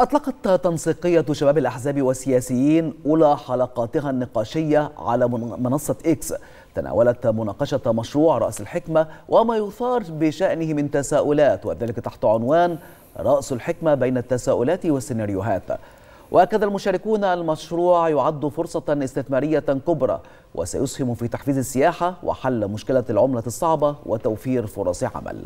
أطلقت تنسيقية شباب الأحزاب والسياسيين أولى حلقاتها النقاشية على منصة إكس تناولت مناقشة مشروع رأس الحكمة وما يثار بشأنه من تساؤلات وذلك تحت عنوان رأس الحكمة بين التساؤلات والسيناريوهات وأكد المشاركون المشروع يعد فرصة استثمارية كبرى وسيسهم في تحفيز السياحة وحل مشكلة العملة الصعبة وتوفير فرص عمل